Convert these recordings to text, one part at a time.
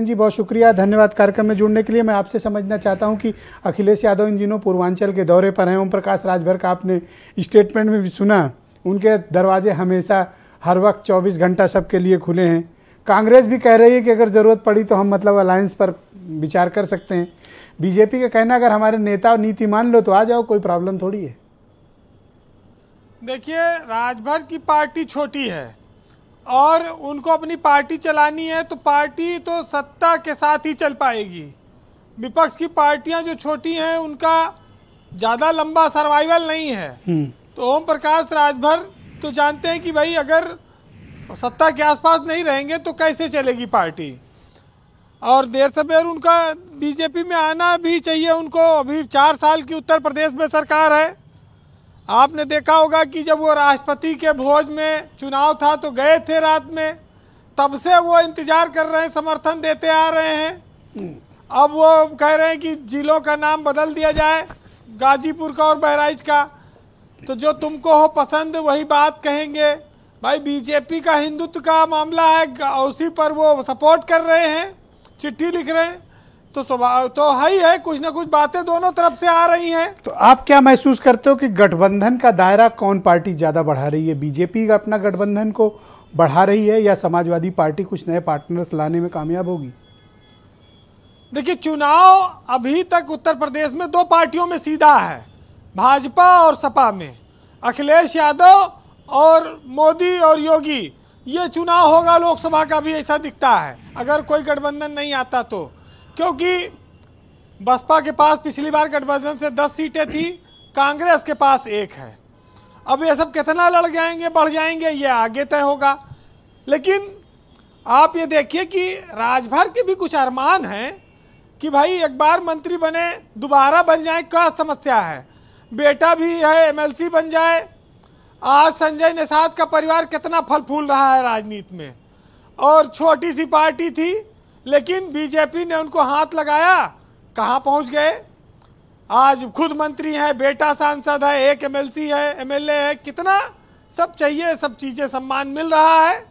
जी बहुत शुक्रिया धन्यवाद कार्यक्रम में जुड़ने के लिए मैं आपसे समझना चाहता हूं कि अखिलेश यादव इन दिनों पूर्वांचल के दौरे पर हैं ओम प्रकाश राजभर का आपने स्टेटमेंट में भी सुना उनके दरवाजे हमेशा हर वक्त 24 घंटा सबके लिए खुले हैं कांग्रेस भी कह रही है कि अगर ज़रूरत पड़ी तो हम मतलब अलायंस पर विचार कर सकते हैं बीजेपी का कहना अगर हमारे नेता और नीति मान लो तो आ जाओ कोई प्रॉब्लम थोड़ी है देखिए राजभर की पार्टी छोटी है और उनको अपनी पार्टी चलानी है तो पार्टी तो सत्ता के साथ ही चल पाएगी विपक्ष की पार्टियां जो छोटी हैं उनका ज़्यादा लंबा सर्वाइवल नहीं है हम्म। तो ओम प्रकाश राजभर तो जानते हैं कि भाई अगर सत्ता के आसपास नहीं रहेंगे तो कैसे चलेगी पार्टी और देर सवेर उनका बीजेपी में आना भी चाहिए उनको अभी चार साल की उत्तर प्रदेश में सरकार है आपने देखा होगा कि जब वो राष्ट्रपति के भोज में चुनाव था तो गए थे रात में तब से वो इंतजार कर रहे हैं समर्थन देते आ रहे हैं अब वो कह रहे हैं कि जिलों का नाम बदल दिया जाए गाजीपुर का और बहराइच का तो जो तुमको हो पसंद वही बात कहेंगे भाई बीजेपी का हिंदुत्व का मामला है उसी पर वो सपोर्ट कर रहे हैं चिट्ठी लिख रहे हैं तो स्वभाव तो है ही है कुछ ना कुछ बातें दोनों तरफ से आ रही हैं तो आप क्या महसूस करते हो कि गठबंधन का दायरा कौन पार्टी ज़्यादा बढ़ा रही है बीजेपी अपना गठबंधन को बढ़ा रही है या समाजवादी पार्टी कुछ नए पार्टनर्स लाने में कामयाब होगी देखिए चुनाव अभी तक उत्तर प्रदेश में दो पार्टियों में सीधा है भाजपा और सपा में अखिलेश यादव और मोदी और योगी ये चुनाव होगा लोकसभा का भी ऐसा दिखता है अगर कोई गठबंधन नहीं आता तो क्योंकि बसपा के पास पिछली बार गठबंधन से दस सीटें थी कांग्रेस के पास एक है अब ये सब कितना लड़ जाएंगे बढ़ जाएंगे ये आगे तय होगा लेकिन आप ये देखिए कि राजभर के भी कुछ अरमान हैं कि भाई एक बार मंत्री बने दोबारा बन जाए क्या समस्या है बेटा भी है एमएलसी बन जाए आज संजय निषाद का परिवार कितना फल फूल रहा है राजनीति में और छोटी सी पार्टी थी लेकिन बीजेपी ने उनको हाथ लगाया कहाँ पहुँच गए आज खुद मंत्री हैं बेटा सांसद है एक एमएलसी है एमएलए है कितना सब चाहिए सब चीज़ें सम्मान मिल रहा है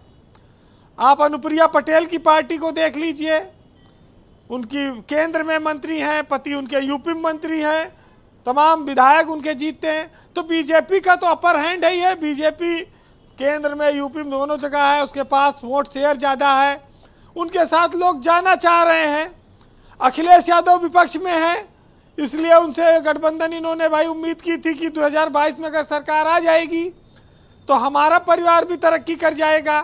आप अनुप्रिया पटेल की पार्टी को देख लीजिए उनकी केंद्र में मंत्री हैं पति उनके यूपी में मंत्री हैं तमाम विधायक उनके जीतते हैं तो बीजेपी का तो अपर हैंड है ही है बीजेपी केंद्र में यूपी में दोनों जगह है उसके पास वोट शेयर ज़्यादा है उनके साथ लोग जाना चाह रहे हैं अखिलेश यादव विपक्ष में है इसलिए उनसे गठबंधन इन्होंने भाई उम्मीद की थी कि 2022 में अगर सरकार आ जाएगी तो हमारा परिवार भी तरक्की कर जाएगा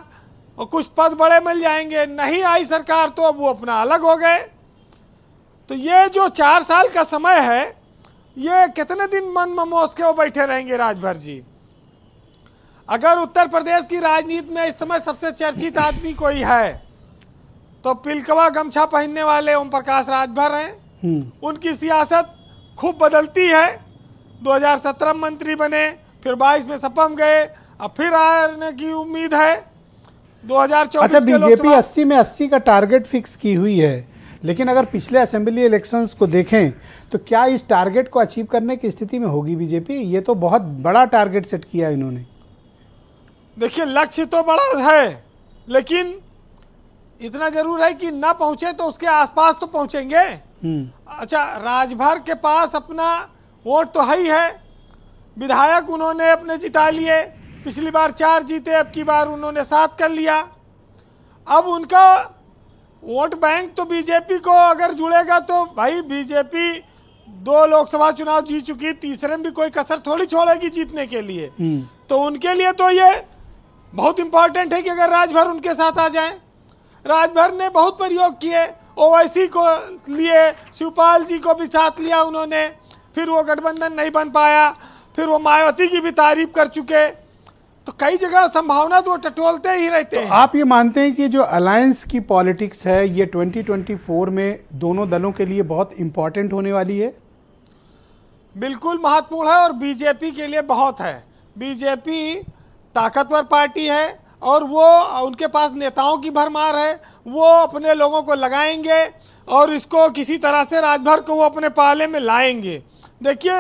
और कुछ पद बड़े मिल जाएंगे नहीं आई सरकार तो अब वो अपना अलग हो गए तो ये जो चार साल का समय है ये कितने दिन मन ममोस के वो बैठे रहेंगे राजभर जी अगर उत्तर प्रदेश की राजनीति में इस समय सबसे चर्चित आदमी कोई है तो पिलकवा गमछा पहनने वाले ओम प्रकाश राजभर हैं हम्म। उनकी सियासत खूब बदलती है 2017 में मंत्री बने फिर 22 में सपम गए अब फिर आने की उम्मीद है 2024 अच्छा बीजेपी 80 में 80 का टारगेट फिक्स की हुई है लेकिन अगर पिछले असेंबली इलेक्शंस को देखें तो क्या इस टारगेट को अचीव करने की स्थिति में होगी बीजेपी ये तो बहुत बड़ा टारगेट सेट किया इन्होंने देखिए लक्ष्य तो बड़ा है लेकिन इतना जरूर है कि ना पहुंचे तो उसके आसपास तो पहुंचेंगे हम्म। अच्छा राजभर के पास अपना वोट तो है ही है विधायक उन्होंने अपने जिता लिए पिछली बार चार जीते अब की बार उन्होंने सात कर लिया अब उनका वोट बैंक तो बीजेपी को अगर जुड़ेगा तो भाई बीजेपी दो लोकसभा चुनाव जीत चुकी तीसरे में भी कोई कसर थोड़ी छोड़ेगी जीतने के लिए हम्म। तो उनके लिए तो ये बहुत इंपॉर्टेंट है कि अगर राजभर उनके साथ आ जाए राजभर ने बहुत प्रयोग किए ओवैसी को लिए शिवपाल जी को भी साथ लिया उन्होंने फिर वो गठबंधन नहीं बन पाया फिर वो मायावती की भी तारीफ कर चुके तो कई जगह संभावना तो टटोलते ही रहते तो हैं तो आप ये मानते हैं कि जो अलायंस की पॉलिटिक्स है ये 2024 में दोनों दलों के लिए बहुत इम्पोर्टेंट होने वाली है बिल्कुल महत्वपूर्ण है और बीजेपी के लिए बहुत है बीजेपी ताकतवर पार्टी है और वो उनके पास नेताओं की भरमार है वो अपने लोगों को लगाएंगे और इसको किसी तरह से राजभर को वो अपने पाले में लाएंगे देखिए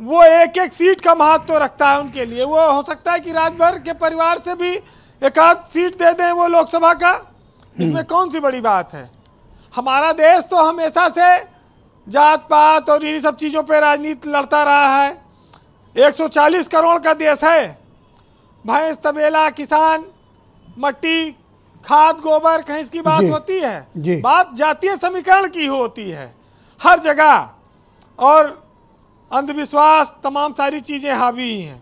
वो एक एक सीट का महत्व तो रखता है उनके लिए वो हो सकता है कि राजभर के परिवार से भी एक आध सीट दे दें वो लोकसभा का हम्म। इसमें कौन सी बड़ी बात है हमारा देश तो हमेशा से जात पात और इन्हीं सब चीज़ों पर राजनीति लड़ता रहा है 140 करोड़ का देश है भैंस तबेला किसान मट्टी खाद गोबर कहीं इसकी बात होती है बात जातीय समीकरण की होती है हर जगह और अंधविश्वास तमाम सारी चीज़ें हावी हैं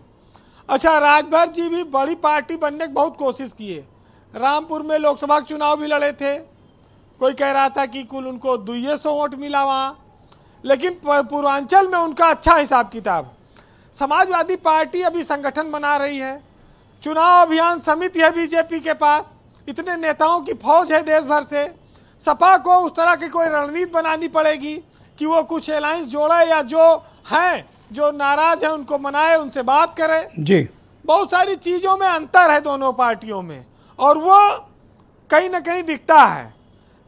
अच्छा राजभर जी भी बड़ी पार्टी बनने की बहुत कोशिश किए रामपुर में लोकसभा चुनाव भी लड़े थे कोई कह रहा था कि कुल उनको दुई सौ वोट मिला वहाँ लेकिन पूर्वांचल में उनका अच्छा हिसाब किताब समाजवादी पार्टी अभी संगठन बना रही है चुनाव अभियान समिति है बीजेपी के पास इतने नेताओं की फौज है देश भर से सपा को उस तरह की कोई रणनीति बनानी पड़ेगी कि वो कुछ एलायंस जोड़े या जो हैं जो नाराज हैं उनको मनाए उनसे बात करें जी बहुत सारी चीज़ों में अंतर है दोनों पार्टियों में और वो कहीं ना कहीं दिखता है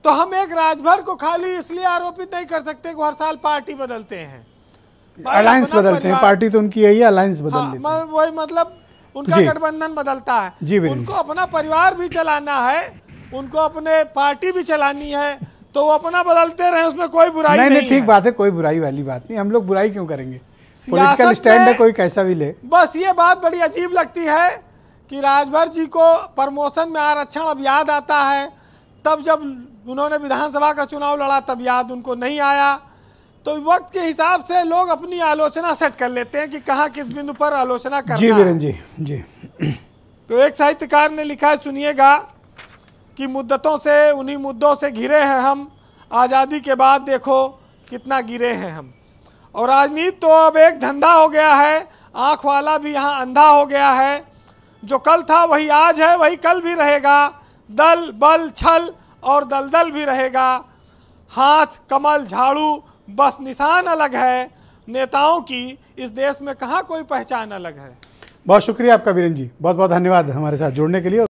तो हम एक राजभर को खाली इसलिए आरोपित नहीं कर सकते कि हर साल पार्टी बदलते हैं अलायंस बदलते हैं पार्टी तो उनकी यही अलायंस बदल हाँ, वही मतलब उनका गठबंधन बदलता है उनको अपना परिवार भी चलाना है उनको अपने पार्टी भी चलानी है तो वो अपना बदलते रहे उसमें कोई बुराई नहीं नहीं ठीक बात है कोई बुराई वाली बात नहीं हम लोग बुराई क्यों करेंगे पॉलिटिकल स्टैंड है कोई कैसा भी ले बस ये बात बड़ी अजीब लगती है कि राजभर जी को प्रमोशन में आरक्षण अब याद आता है तब जब उन्होंने विधानसभा का चुनाव लड़ा तब याद उनको नहीं आया तो वक्त के हिसाब से लोग अपनी आलोचना सेट कर लेते हैं कि कहाँ किस बिंदु पर आलोचना करना जी वीरेन जी जी तो एक साहित्यकार ने लिखा है सुनिएगा कि मुद्दतों से उन्हीं मुद्दों से घिरे हैं हम आज़ादी के बाद देखो कितना गिरे हैं हम और राजनीति तो अब एक धंधा हो गया है आँख वाला भी यहाँ अंधा हो गया है जो कल था वही आज है वही कल भी रहेगा दल बल छल और दलदल भी रहेगा हाथ कमल झाड़ू बस निशान अलग है नेताओं की इस देश में कहाँ कोई पहचान अलग है बहुत शुक्रिया आपका वीरन जी बहुत बहुत धन्यवाद हमारे साथ जुड़ने के लिए